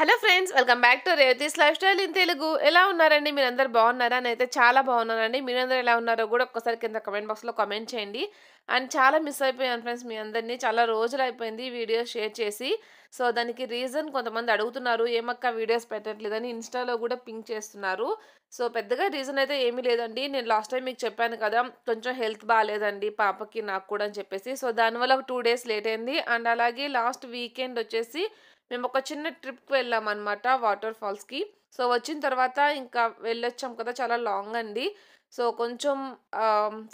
hello friends welcome back to Revathi's lifestyle in Telugu ఎలా ఉన్నారండి మీరందరూ బాగున్నారా నేనైతే చాలా బాగున్నానండి మీరందరూ ఎలా ఉన్నారో కూడా ఒక్కసారి కింద కమెంట్ బాక్స్లో కమెంట్ చేయండి అండ్ చాలా మిస్ అయిపోయాను ఫ్రెండ్స్ మీ అందరినీ చాలా రోజులు అయిపోయింది వీడియో షేర్ చేసి సో దానికి రీజన్ కొంతమంది అడుగుతున్నారు ఏమక్క వీడియోస్ పెట్టట్లేదని ఇన్స్టాలో కూడా పింక్ చేస్తున్నారు సో పెద్దగా రీజన్ అయితే ఏమీ లేదండి నేను లాస్ట్ టైం మీకు చెప్పాను కదా కొంచెం హెల్త్ బాగాలేదండి పాపకి నాకు కూడా అని చెప్పేసి సో దానివల్ల ఒక టూ డేస్ లేట్ అయింది అండ్ అలాగే లాస్ట్ వీకెండ్ వచ్చేసి మేము ఒక చిన్న ట్రిప్కి వెళ్ళాం అనమాట వాటర్ ఫాల్స్కి సో వచ్చిన తర్వాత ఇంకా వెళ్ళొచ్చాం కదా చాలా లాంగ్ అండి సో కొంచెం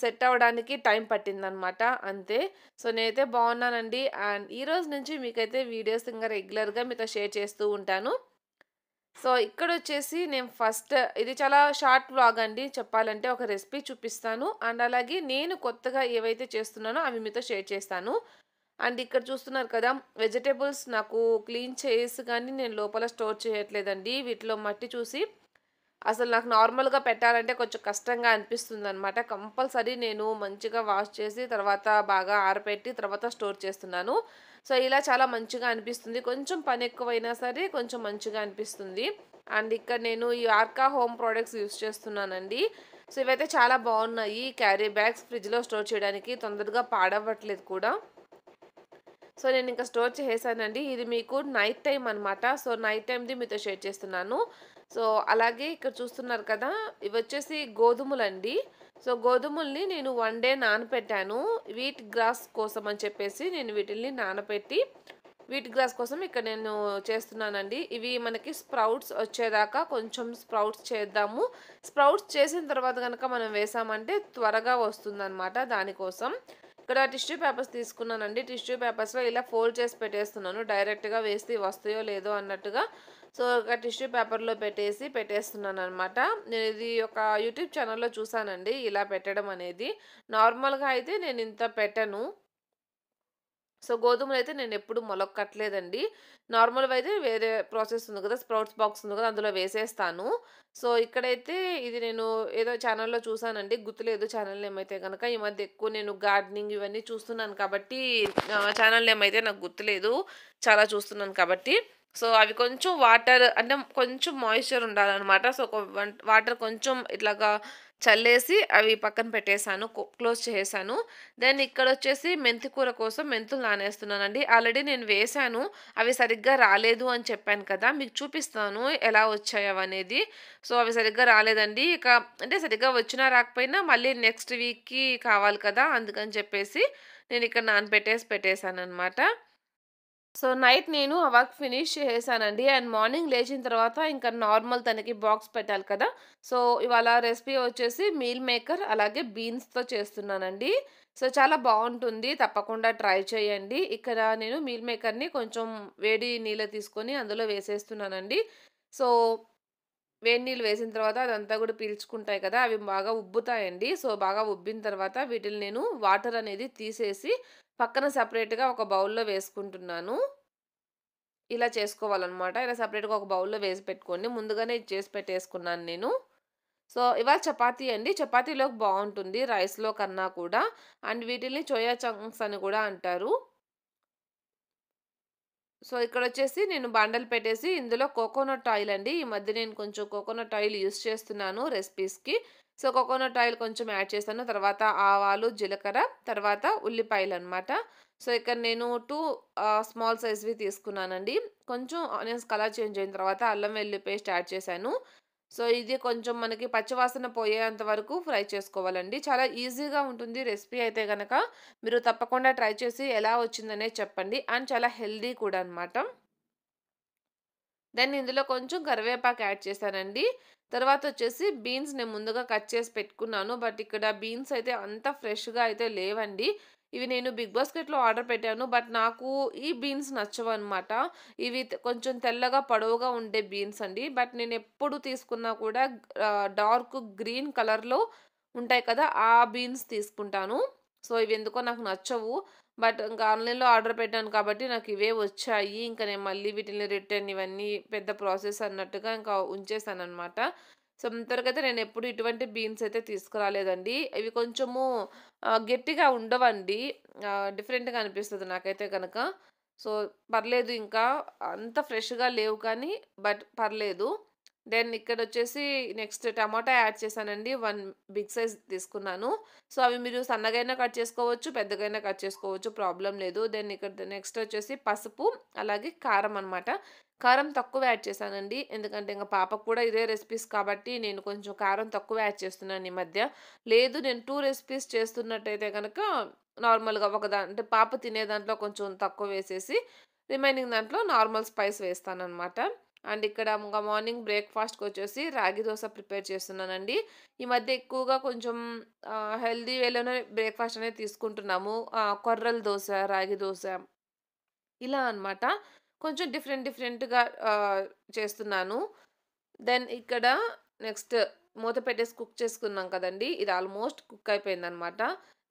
సెట్ అవ్వడానికి టైం పట్టిందనమాట అంతే సో నేనైతే బాగున్నానండి అండ్ ఈరోజు నుంచి మీకైతే వీడియోస్ ఇంకా రెగ్యులర్గా మీతో షేర్ చేస్తూ ఉంటాను సో ఇక్కడ వచ్చేసి నేను ఫస్ట్ ఇది చాలా షార్ట్ బ్లాగ్ అండి చెప్పాలంటే ఒక రెసిపీ చూపిస్తాను అండ్ అలాగే నేను కొత్తగా ఏవైతే చేస్తున్నానో అవి మీతో షేర్ చేస్తాను అండ్ ఇక్కడ చూస్తున్నారు కదా వెజిటేబుల్స్ నాకు క్లీన్ చేసి కానీ నేను లోపల స్టోర్ చేయట్లేదండి వీటిలో మట్టి చూసి అసలు నాకు నార్మల్గా పెట్టాలంటే కొంచెం కష్టంగా అనిపిస్తుంది అనమాట కంపల్సరీ నేను మంచిగా వాష్ చేసి తర్వాత బాగా ఆరపెట్టి తర్వాత స్టోర్ చేస్తున్నాను సో ఇలా చాలా మంచిగా అనిపిస్తుంది కొంచెం పని ఎక్కువైనా సరే కొంచెం మంచిగా అనిపిస్తుంది అండ్ ఇక్కడ నేను ఈ ఆర్కా హోమ్ ప్రోడక్ట్స్ యూస్ చేస్తున్నానండి సో ఇవైతే చాలా బాగున్నాయి క్యారీ బ్యాగ్స్ ఫ్రిడ్జ్లో స్టోర్ చేయడానికి తొందరగా పాడవ్వట్లేదు కూడా సో నేను ఇంకా స్టోర్ చేసేసానండి ఇది మీకు నైట్ టైం అనమాట సో నైట్ టైంది మీతో షేర్ చేస్తున్నాను సో అలాగే ఇక్కడ చూస్తున్నారు కదా ఇవి వచ్చేసి గోధుమలండి సో గోధుమల్ని నేను వన్ డే నానపెట్టాను వీట్ గ్రాస్ కోసం అని చెప్పేసి నేను వీటిల్ని నానపెట్టి వీట్ గ్రాస్ కోసం ఇక్కడ నేను చేస్తున్నానండి ఇవి మనకి స్ప్రౌట్స్ వచ్చేదాకా కొంచెం స్ప్రౌట్స్ చేద్దాము స్ప్రౌట్స్ చేసిన తర్వాత కనుక మనం వేసామంటే త్వరగా వస్తుందన్నమాట దానికోసం ఇక్కడ టిష్యూ పేపర్స్ తీసుకున్నానండి టిష్యూ పేపర్స్లో ఇలా ఫోల్డ్ చేసి పెట్టేస్తున్నాను డైరెక్ట్గా వేస్తే వస్తాయో లేదో అన్నట్టుగా సో ఒక టిష్యూ పేపర్లో పెట్టేసి పెట్టేస్తున్నాను అనమాట నేను ఇది ఒక యూట్యూబ్ ఛానల్లో చూసానండి ఇలా పెట్టడం అనేది నార్మల్గా అయితే నేను ఇంత పెట్టను సో గోధుమలు అయితే నేను ఎప్పుడు మొలక్కట్లేదండి నార్మల్గా అయితే వేరే ప్రాసెస్ ఉంది కదా స్ప్రౌట్స్ బాక్స్ ఉంది కదా అందులో వేసేస్తాను సో ఇక్కడైతే ఇది నేను ఏదో ఛానల్లో చూసానండి గుర్తులేదు ఛానల్ నేమ్ అయితే కనుక ఈ మధ్య ఎక్కువ నేను గార్డెనింగ్ ఇవన్నీ చూస్తున్నాను కాబట్టి ఛానల్ నేమ్ అయితే నాకు గుర్తులేదు చాలా చూస్తున్నాను కాబట్టి సో అవి కొంచెం వాటర్ అంటే కొంచెం మాయిశ్చర్ ఉండాలన్నమాట సో వాటర్ కొంచెం ఇట్లాగా చల్లేసి అవి పక్కన పెట్టేశాను క్లోజ్ చేసేసాను దెన్ ఇక్కడ వచ్చేసి మెంతి కూర కోసం మెంతులు నానేస్తున్నానండి ఆల్రెడీ నేను వేశాను అవి సరిగ్గా రాలేదు అని చెప్పాను కదా మీకు చూపిస్తాను ఎలా వచ్చాయి అనేది సో అవి సరిగ్గా రాలేదండి ఇక అంటే సరిగ్గా వచ్చినా రాకపోయినా మళ్ళీ నెక్స్ట్ వీక్కి కావాలి కదా అందుకని చెప్పేసి నేను ఇక్కడ నానపెట్టేసి పెట్టేశాను అనమాట సో నైట్ నేను ఆ వర్క్ ఫినిష్ చేసేసానండి అండ్ మార్నింగ్ లేచిన తర్వాత ఇంకా నార్మల్ తనకి బాక్స్ పెట్టాలి కదా సో ఇవాళ రెసిపీ వచ్చేసి మీల్ మేకర్ అలాగే బీన్స్తో చేస్తున్నానండి సో చాలా బాగుంటుంది తప్పకుండా ట్రై చేయండి ఇక్కడ నేను మీల్ మేకర్ని కొంచెం వేడి నీళ్ళు తీసుకొని అందులో వేసేస్తున్నానండి సో వేడి నీళ్ళు వేసిన తర్వాత అదంతా కూడా పీల్చుకుంటాయి కదా అవి బాగా ఉబ్బుతాయండి సో బాగా ఉబ్బిన తర్వాత వీటిని నేను వాటర్ అనేది తీసేసి పక్కన సపరేట్గా ఒక బౌల్లో వేసుకుంటున్నాను ఇలా చేసుకోవాలన్నమాట ఇలా సపరేట్గా ఒక బౌల్లో వేసి పెట్టుకోండి ముందుగానే చేసి పెట్టేసుకున్నాను నేను సో ఇవాళ చపాతీ అండి చపాతీలోకి బాగుంటుంది రైస్లో కన్నా కూడా అండ్ వీటిని చోయా చంక్స్ అని కూడా అంటారు సో ఇక్కడ వచ్చేసి నేను బండలు పెట్టేసి ఇందులో కోకోనట్ ఆయిల్ అండి ఈ మధ్య నేను కొంచెం కోకోనట్ ఆయిల్ యూస్ చేస్తున్నాను రెసిపీస్కి సో కోకోనట్ ఆయిల్ కొంచెం యాడ్ చేస్తాను తర్వాత ఆవాలు జీలకర్ర తర్వాత ఉల్లిపాయలు అనమాట సో ఇక్కడ నేను టూ స్మాల్ సైజ్వి తీసుకున్నానండి కొంచెం ఆనియన్స్ కలర్ చేంజ్ అయిన తర్వాత అల్లం వెల్లి పేస్ట్ యాడ్ చేశాను సో ఇది కొంచెం మనకి పచ్చివాసన పోయేంత వరకు ఫ్రై చేసుకోవాలండి చాలా ఈజీగా ఉంటుంది రెసిపీ అయితే కనుక మీరు తప్పకుండా ట్రై చేసి ఎలా వచ్చిందనే చెప్పండి అండ్ చాలా హెల్దీ కూడా అనమాట దెన్ ఇందులో కొంచెం కరివేపాకు యాడ్ చేశానండి తర్వాత వచ్చేసి బీన్స్ నేను ముందుగా కట్ చేసి పెట్టుకున్నాను బట్ ఇక్కడ బీన్స్ అయితే అంత ఫ్రెష్గా అయితే లేవండి ఇవి నేను బిగ్ బాస్కెట్లో ఆర్డర్ పెట్టాను బట్ నాకు ఈ బీన్స్ నచ్చవు అనమాట ఇవి కొంచెం తెల్లగా పొడవుగా ఉండే బీన్స్ అండి బట్ నేను ఎప్పుడు తీసుకున్నా కూడా డార్క్ గ్రీన్ కలర్లో ఉంటాయి కదా ఆ బీన్స్ తీసుకుంటాను సో ఇవి ఎందుకో నాకు నచ్చవు బట్ ఇంకా ఆన్లైన్లో ఆర్డర్ పెట్టాను కాబట్టి నాకు ఇవే వచ్చాయి ఇంకా నేను మళ్ళీ వీటిని రిటర్న్ ఇవన్నీ పెద్ద ప్రాసెస్ అన్నట్టుగా ఇంకా ఉంచేసాను అనమాట సో అయితే నేను ఎప్పుడు ఇటువంటి బీన్స్ అయితే తీసుకురాలేదండి ఇవి కొంచెము గట్టిగా ఉండవండి డిఫరెంట్గా అనిపిస్తుంది నాకైతే కనుక సో పర్లేదు ఇంకా అంత ఫ్రెష్గా లేవు కానీ బట్ పర్లేదు దెన్ ఇక్కడ వచ్చేసి నెక్స్ట్ టమాటా యాడ్ చేశానండి వన్ బిగ్ సైజ్ తీసుకున్నాను సో అవి మీరు సన్నగైనా కట్ చేసుకోవచ్చు పెద్దగైనా కట్ చేసుకోవచ్చు ప్రాబ్లం లేదు దెన్ ఇక్కడ నెక్స్ట్ వచ్చేసి పసుపు అలాగే కారం అనమాట కారం తక్కువ యాడ్ చేశానండి ఎందుకంటే ఇంకా పాపకు కూడా ఇదే రెసిపీస్ కాబట్టి నేను కొంచెం కారం తక్కువ యాడ్ చేస్తున్నాను ఈ మధ్య లేదు నేను టూ రెసిపీస్ చేస్తున్నట్టయితే కనుక నార్మల్గా ఒక దా అంటే పాప తినే దాంట్లో కొంచెం తక్కువ వేసేసి రిమైనింగ్ దాంట్లో నార్మల్ స్పైస్ వేస్తాను అనమాట అండ్ ఇక్కడ ఇంకా మార్నింగ్ బ్రేక్ఫాస్ట్కి వచ్చేసి రాగి దోశ ప్రిపేర్ చేస్తున్నానండి ఈ మధ్య ఎక్కువగా కొంచెం హెల్దీ వేలోనే బ్రేక్ఫాస్ట్ అనేది తీసుకుంటున్నాము కొర్రల దోశ రాగి దోశ ఇలా అనమాట కొంచెం డిఫరెంట్ డిఫరెంట్గా చేస్తున్నాను దెన్ ఇక్కడ నెక్స్ట్ మూత పెట్టేసి కుక్ చేసుకున్నాం కదండి ఇది ఆల్మోస్ట్ కుక్ అయిపోయిందనమాట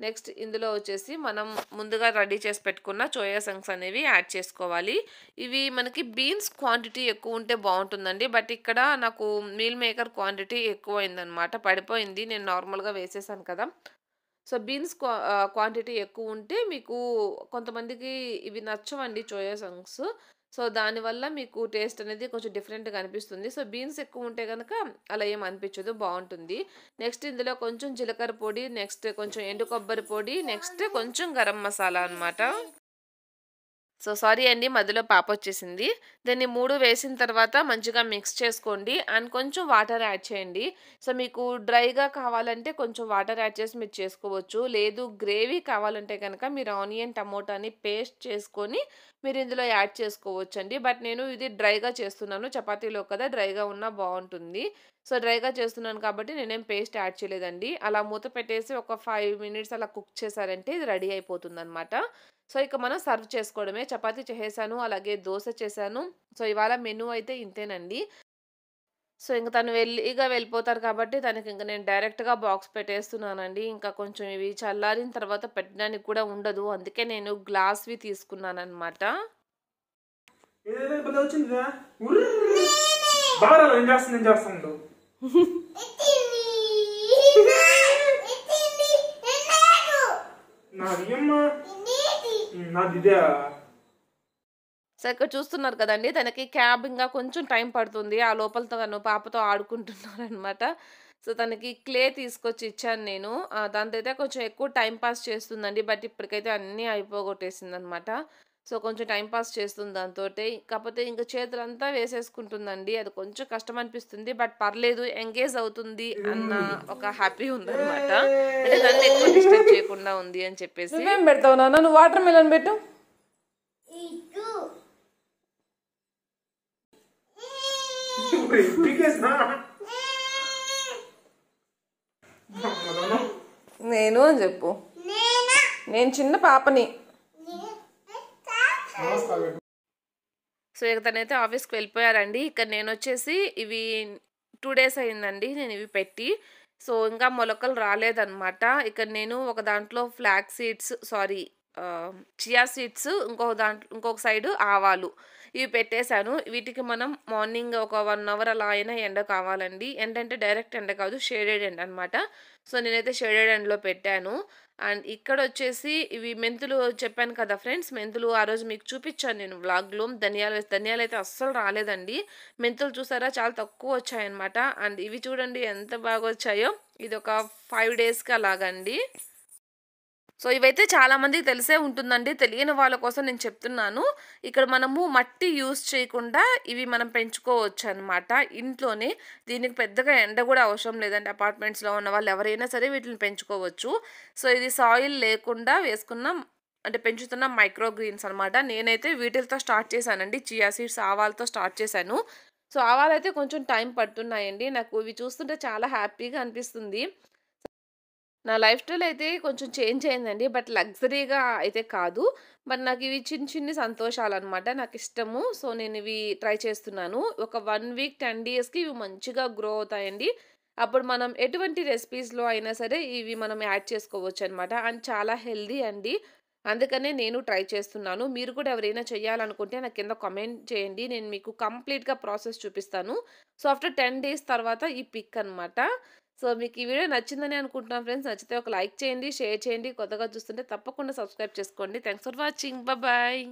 నెక్స్ట్ ఇందులో వచ్చేసి మనం ముందుగా రెడీ చేసి పెట్టుకున్న చోయా సంగ్స్ అనేవి యాడ్ చేసుకోవాలి ఇవి మనకి బీన్స్ క్వాంటిటీ ఎక్కువ ఉంటే బాగుంటుందండి బట్ ఇక్కడ నాకు మీల్ మేకర్ క్వాంటిటీ ఎక్కువైందనమాట పడిపోయింది నేను నార్మల్గా వేసేసాను కదా సో బీన్స్ క్వాంటిటీ ఎక్కువ ఉంటే మీకు కొంతమందికి ఇవి నచ్చవండి చోయా సంగ్స్ సో దానివల్ల మీకు టేస్ట్ అనేది కొంచెం డిఫరెంట్గా అనిపిస్తుంది సో బీన్స్ ఎక్కువ ఉంటే కనుక అలా ఏం అనిపించదు బాగుంటుంది నెక్స్ట్ ఇందులో కొంచెం జీలకర్ర పొడి నెక్స్ట్ కొంచెం ఎండు కొబ్బరి పొడి నెక్స్ట్ కొంచెం గరం మసాలా అనమాట సో సారీ అండి మధ్యలో పాప వచ్చేసింది దాన్ని మూడు వేసిన తర్వాత మంచిగా మిక్స్ చేసుకోండి అండ్ కొంచెం వాటర్ యాడ్ చేయండి సో మీకు డ్రైగా కావాలంటే కొంచెం వాటర్ యాడ్ చేసి మీరు చేసుకోవచ్చు లేదు గ్రేవీ కావాలంటే కనుక మీరు ఆనియన్ టమోటాని పేస్ట్ చేసుకొని మీరు ఇందులో యాడ్ చేసుకోవచ్చు అండి బట్ నేను ఇది డ్రైగా చేస్తున్నాను చపాతీలో కదా డ్రైగా ఉన్నా బాగుంటుంది సో డ్రైగా చేస్తున్నాను కాబట్టి నేనేం పేస్ట్ యాడ్ చేయలేదండి అలా మూత పెట్టేసి ఒక ఫైవ్ మినిట్స్ అలా కుక్ చేశారంటే ఇది రెడీ అయిపోతుంది అనమాట సో ఇక మనం సర్వ్ చేసుకోవడమే చపాతి చేసాను అలాగే దోశ చేశాను సో ఇవాళ మెనూ అయితే ఇంతేనండి సో ఇంక తను వెళ్ళి ఇక వెళ్ళిపోతారు కాబట్టి తనకి ఇంకా నేను డైరెక్ట్గా బాక్స్ పెట్టేస్తున్నానండి ఇంకా కొంచెం ఇవి చల్లారిన తర్వాత పెట్టడానికి కూడా ఉండదు అందుకే నేను గ్లాస్వి తీసుకున్నాను అనమాట ఏదైనా బాగా ఏం చేస్తుంది ఏం చేస్తుంది సార్ ఇక్కడ చూస్తున్నారు కదండి తనకి క్యాబ్ ఇంకా కొంచెం టైం పడుతుంది ఆ లోపలతో తను పాపతో ఆడుకుంటున్నారనమాట సో తనకి క్లే తీసుకొచ్చి ఇచ్చాను నేను దాంతో అయితే కొంచెం ఎక్కువ టైం పాస్ చేస్తుందండి బట్ ఇప్పటికైతే అన్నీ అయిపోగొట్టేసింది అనమాట సో కొంచెం టైంపాస్ చేస్తుంది దాంతో కాకపోతే ఇంకా చేతులంతా వేసేసుకుంటుందండి అది కొంచెం కష్టం అనిపిస్తుంది బట్ పర్లేదు ఎంగేజ్ అవుతుంది అన్న ఒక హ్యాపీ ఉందన్నమాట అంటే డిస్టర్బ్ చేయకుండా ఉంది అని చెప్పేసి నువ్వు వాటర్ మిలన్ పెట్టు నేను అని చెప్పు నేను చిన్న పాపని సో ఇక తనైతే ఆఫీస్కి వెళ్ళిపోయారండి ఇక నేను వచ్చేసి ఇవి టూ డేస్ అయిందండి నేను ఇవి పెట్టి సో ఇంకా మొలకలు రాలేదన్నమాట ఇక నేను ఒక దాంట్లో flax seeds sorry chia seeds ఇంకొక దాంట్లో ఇంకొక సైడ్ ఆవాలు ఇవి పెట్టేశాను వీటికి మనం మార్నింగ్ ఒక వన్ అవర్ అలా అయినా ఎండ కావాలండి ఎండంటే డైరెక్ట్ ఎండ కాదు షేడెడ్ ఎండ్ అనమాట సో నేనైతే షేడెడ్ ఎండ్లో పెట్టాను అండ్ ఇక్కడ వచ్చేసి ఇవి మెంతులు చెప్పాను కదా ఫ్రెండ్స్ మెంతులు ఆ రోజు మీకు చూపించాను నేను వ్లాగ్లో ధనియాలు ధనియాలు అయితే అస్సలు రాలేదండి మెంతులు చూసారా చాలా తక్కువ వచ్చాయన్నమాట అండ్ ఇవి చూడండి ఎంత బాగా వచ్చాయో ఇది ఒక ఫైవ్ డేస్కి అలాగండి సో ఇవైతే చాలామందికి తెలిసే ఉంటుందండి తెలియని వాళ్ళ కోసం నేను చెప్తున్నాను ఇక్కడ మనము మట్టి యూస్ చేయకుండా ఇవి మనం పెంచుకోవచ్చు అనమాట ఇంట్లోనే దీనికి పెద్దగా ఎండ కూడా అవసరం లేదండి అపార్ట్మెంట్స్లో ఉన్న వాళ్ళు ఎవరైనా సరే వీటిని పెంచుకోవచ్చు సో ఇది సాయిల్ లేకుండా వేసుకున్న అంటే పెంచుతున్న మైక్రో గ్రీన్స్ అనమాట నేనైతే వీటితో స్టార్ట్ చేశానండి చియా సీడ్స్ ఆవాలతో స్టార్ట్ చేశాను సో ఆవాలైతే కొంచెం టైం పడుతున్నాయండి నాకు ఇవి చూస్తుంటే చాలా హ్యాపీగా అనిపిస్తుంది నా లైఫ్ స్టైల్ అయితే కొంచెం చేంజ్ అయిందండి బట్ లగ్జరీగా అయితే కాదు బట్ నాకు ఇవి చిన్న చిన్ని సంతోషాలు అనమాట నాకు ఇష్టము సో నేను ఇవి ట్రై చేస్తున్నాను ఒక వన్ వీక్ టెన్ డేస్కి ఇవి మంచిగా గ్రో అవుతాయండి అప్పుడు మనం ఎటువంటి రెసిపీస్లో అయినా సరే ఇవి మనం యాడ్ చేసుకోవచ్చు అనమాట అండ్ చాలా హెల్దీ అండి అందుకనే నేను ట్రై చేస్తున్నాను మీరు కూడా ఎవరైనా చేయాలనుకుంటే నాకు కింద కమెంట్ చేయండి నేను మీకు కంప్లీట్గా ప్రాసెస్ చూపిస్తాను సో ఆఫ్టర్ టెన్ డేస్ తర్వాత ఈ పిక్ అనమాట సో మీకు ఈ వీడియో నచ్చిందని అనుకుంటున్నాను ఫ్రెండ్స్ నచ్చితే ఒక లైక్ చేయండి షేర్ చేయండి కొత్తగా చూస్తుంటే తప్పకుండా సబ్స్క్రైబ్ చేసుకోండి థ్యాంక్స్ ఫర్ వాచింగ్ బాయ్